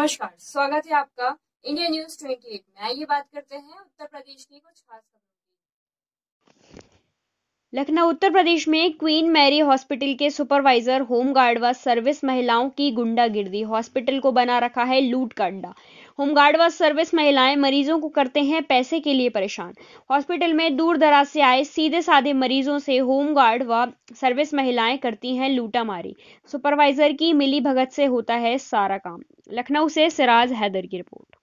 नमस्कार स्वागत है आपका इंडिया न्यूज 28 में आइए बात करते हैं उत्तर प्रदेश की कुछ खास खबरों लखनऊ उत्तर प्रदेश में क्वीन मैरी हॉस्पिटल के सुपरवाइजर होमगार्ड व सर्विस महिलाओं की गुंडागिर्दी हॉस्पिटल को बना रखा है लूट का अंडा होमगार्ड व सर्विस महिलाएं मरीजों को करते हैं पैसे के लिए परेशान हॉस्पिटल में दूर दराज से आए सीधे साधे मरीजों से होमगार्ड व सर्विस महिलाएं करती हैं लूटामारी सुपरवाइजर की मिली भगत से होता है सारा काम लखनऊ से सिराज हैदर की रिपोर्ट